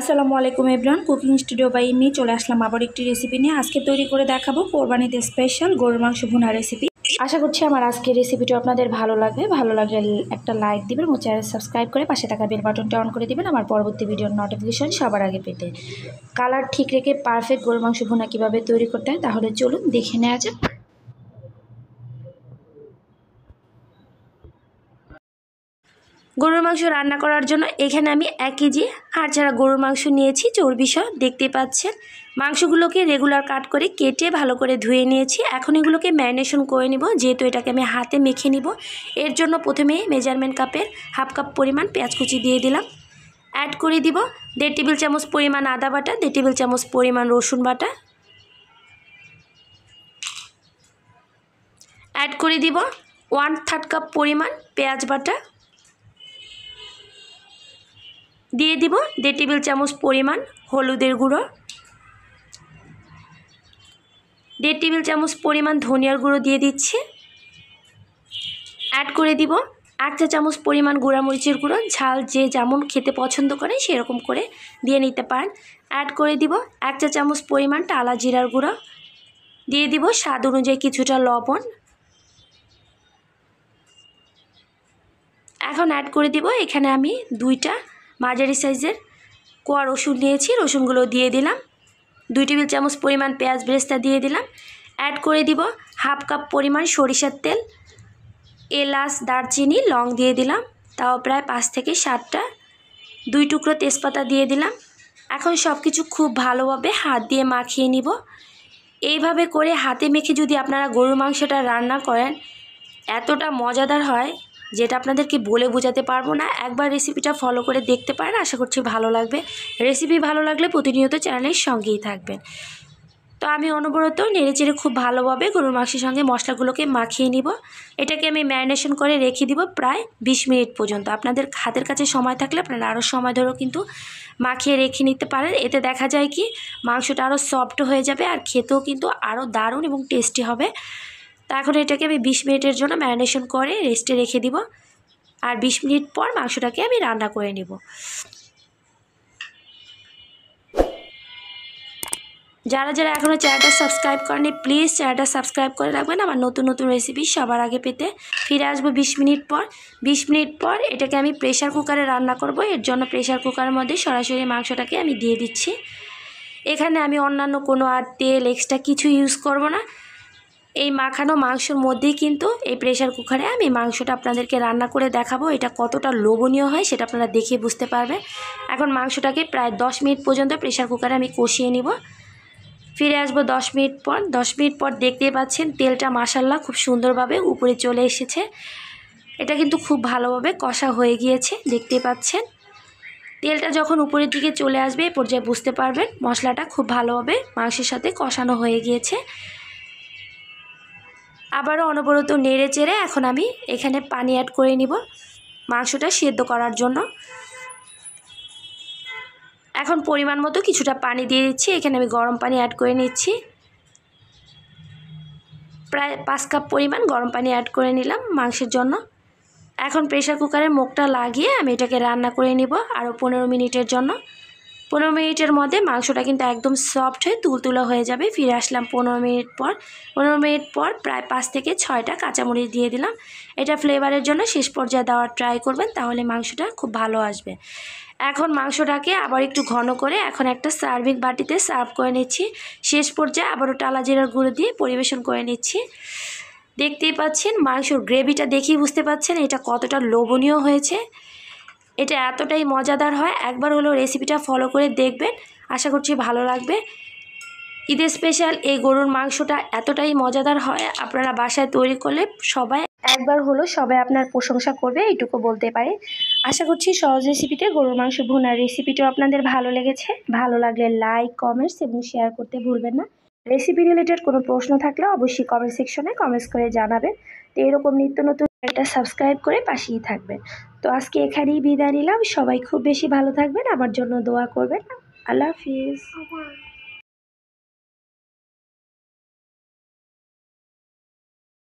আসসালামু আলাইকুম everyone cooking studio by me চলে আসলাম আবার একটি রেসিপি নিয়ে আজকে তৈরি করে দেখাবো কোরবানিতে স্পেশাল গরুর মাংস ভুনা রেসিপি আশা করছি আমার আজকের রেসিপিটি আপনাদের ভালো লাগবে ভালো লাগলে একটা লাইক দিবেন ও চ্যানেল সাবস্ক্রাইব করে পাশে থাকা বেল বাটনটা অন করে দেবেন আমার পরবর্তী ভিডিওর নোটিফিকেশন সবার আগে পেতে কালার ঠিক রেখে পারফেক্ট গরুর মাংস ভুনা কীভাবে তৈরি করতে হয় তাহলে চলুন দেখে নেওয়া যাক গরুর মাংস রান্না করার জন্য এখানে আমি এক কেজি আর ছাড়া গরুর মাংস নিয়েছি চর্বি সহ দেখতে পাচ্ছেন মাংসগুলোকে রেগুলার কাট করে কেটে ভালো করে ধুয়ে নিয়েছি এখন এগুলোকে ম্যারিনেশন করে নিব যেহেতু এটাকে আমি হাতে মেখে নিব এর জন্য প্রথমে মেজারমেন্ট কাপের হাফ কাপ পরিমাণ পেঁয়াজ কুচি দিয়ে দিলাম অ্যাড করে দিব দেড় টেবিল চামচ পরিমাণ আদা বাটা দেড় টেবিল চামচ পরিমাণ রসুন বাটা অ্যাড করে দিব ওয়ান থার্ড কাপ পরিমাণ পেঁয়াজ বাটা দিয়ে দিব দেড় টেবিল চামচ পরিমাণ হলুদের গুঁড়ো দেড় টেবিল চামচ পরিমাণ ধনিয়ার গুঁড়ো দিয়ে দিচ্ছি অ্যাড করে দিব এক চা চামচ পরিমাণ মরিচের গুঁড়ো ঝাল যে যেমন খেতে পছন্দ করে সেরকম করে দিয়ে নিতে পারেন অ্যাড করে দিব এক চা চামচ পরিমাণ টালা জিরার গুঁড়ো দিয়ে দিব স্বাদ অনুযায়ী কিছুটা লবণ এখন অ্যাড করে দিব এখানে আমি দুইটা মাঝারি সাইজের কোয়া রসুন নিয়েছি রসুনগুলো দিয়ে দিলাম দুই টেবিল চামচ পরিমাণ পেঁয়াজ ব্রেস্তা দিয়ে দিলাম অ্যাড করে দিব হাফ কাপ পরিমাণ সরিষার তেল এলাচ দারচিনি লং দিয়ে দিলাম তাও প্রায় পাঁচ থেকে সাতটা দুই টুকরো তেজপাতা দিয়ে দিলাম এখন সব কিছু খুব ভালোভাবে হাত দিয়ে মাখিয়ে নিব এইভাবে করে হাতে মেখে যদি আপনারা গরুর মাংসটা রান্না করেন এতটা মজাদার হয় যেটা আপনাদেরকে বলে বোঝাতে পারবো না একবার রেসিপিটা ফলো করে দেখতে পারেন আশা করছি ভালো লাগবে রেসিপি ভালো লাগলে প্রতিনিয়ত চ্যানেলের সঙ্গেই থাকবেন তো আমি অনবরত নেড়ে চেড়ে খুব ভালোভাবে গরুর মাংসের সঙ্গে মশলাগুলোকে মাখিয়ে নিব এটাকে আমি ম্যারিনেশন করে রেখে দিব প্রায় ২০ মিনিট পর্যন্ত আপনাদের হাতের কাছে সময় থাকলে আপনারা আরও সময় ধরেও কিন্তু মাখিয়ে রেখে নিতে পারেন এতে দেখা যায় কি মাংসটা আরও সফট হয়ে যাবে আর খেতেও কিন্তু আরও দারুণ এবং টেস্টি হবে তা এখন এটাকে আমি বিশ মিনিটের জন্য ম্যারিনেশন করে রেস্টে রেখে দিব আর বিশ মিনিট পর মাংসটাকে আমি রান্না করে নেব যারা যারা এখনও চ্যানেলটা সাবস্ক্রাইব করেনি প্লিজ চ্যানেলটা সাবস্ক্রাইব করে রাখবেন আমার নতুন নতুন রেসিপি সবার আগে পেতে ফিরে আসবো বিশ মিনিট পর বিশ মিনিট পর এটাকে আমি প্রেশার কুকারে রান্না করব এর জন্য প্রেশার কুকারের মধ্যে সরাসরি মাংসটাকে আমি দিয়ে দিচ্ছি এখানে আমি অন্যান্য কোনো আর তেল এক্সট্রা কিছু ইউজ করব না এই মাখানো মাংসর মধ্যেই কিন্তু এই প্রেশার কুকারে আমি মাংসটা আপনাদেরকে রান্না করে দেখাবো এটা কতটা লোভনীয় হয় সেটা আপনারা দেখে বুঝতে পারবেন এখন মাংসটাকে প্রায় দশ মিনিট পর্যন্ত প্রেশার কুকারে আমি কষিয়ে নিব ফিরে আসবো দশ মিনিট পর দশ মিনিট পর দেখতেই পাচ্ছেন তেলটা মাসাল্লা খুব সুন্দরভাবে উপরে চলে এসেছে এটা কিন্তু খুব ভালোভাবে কষা হয়ে গিয়েছে দেখতে পাচ্ছেন তেলটা যখন উপরের দিকে চলে আসবে এ পর্যায়ে বুঝতে পারবেন মশলাটা খুব ভালোভাবে মাংসের সাথে কষানো হয়ে গিয়েছে আবারও অনবরত নেড়ে চেড়ে এখন আমি এখানে পানি অ্যাড করে নিব মাংসটা সেদ্ধ করার জন্য এখন পরিমাণ মতো কিছুটা পানি দিয়ে দিচ্ছি এখানে আমি গরম পানি অ্যাড করে নিচ্ছি প্রায় পাঁচ কাপ পরিমাণ গরম পানি অ্যাড করে নিলাম মাংসের জন্য এখন প্রেশার কুকারের মুখটা লাগিয়ে আমি এটাকে রান্না করে নিব আরও পনেরো মিনিটের জন্য পনেরো মিনিটের মধ্যে মাংসটা কিন্তু একদম সফট হয়ে তুলতুলো হয়ে যাবে ফিরে আসলাম পনেরো মিনিট পর পনেরো মিনিট পর প্রায় পাঁচ থেকে ছয়টা কাঁচামরিচ দিয়ে দিলাম এটা ফ্লেভারের জন্য শেষ পর্যায়ে দেওয়ার ট্রাই করবেন তাহলে মাংসটা খুব ভালো আসবে এখন মাংসটাকে আবার একটু ঘন করে এখন একটা সার্ভিং বাটিতে সার্ভ করে নিচ্ছি শেষ পর্যায়ে আবারও টালা জিরার গুঁড়ো দিয়ে পরিবেশন করে নিচ্ছি দেখতেই পাচ্ছেন মাংসর গ্রেভিটা দেখেই বুঝতে পাচ্ছেন এটা কতটা লোভনীয় হয়েছে এটা এতটাই মজাদার হয় একবার হলেও রেসিপিটা ফলো করে দেখবেন আশা করছি ভালো লাগবে ঈদের স্পেশাল এই গরুর মাংসটা এতটাই মজাদার হয় আপনারা বাসায় তৈরি করলে সবাই একবার হলো সবাই আপনার প্রশংসা করবে এইটুকু বলতে পারে আশা করছি সহজ রেসিপিতে গরুর মাংস ভুনার রেসিপিটাও আপনাদের ভালো লেগেছে ভালো লাগলে লাইক কমেন্টস এবং শেয়ার করতে ভুলবেন না রেসিপি রিলেটেড কোনো প্রশ্ন থাকলে অবশ্যই কমেন্ট সেকশনে কমেন্টস করে জানাবেন তো এরকম নিত্য নতুন চ্যানেলটা সাবস্ক্রাইব করে পাশেই থাকবেন তো আজকে এখানেই বিদায় নিলাম সবাই খুব বেশি ভালো থাকবেন আমার জন্য দোয়া করবেন আল্লাহ হাফিজ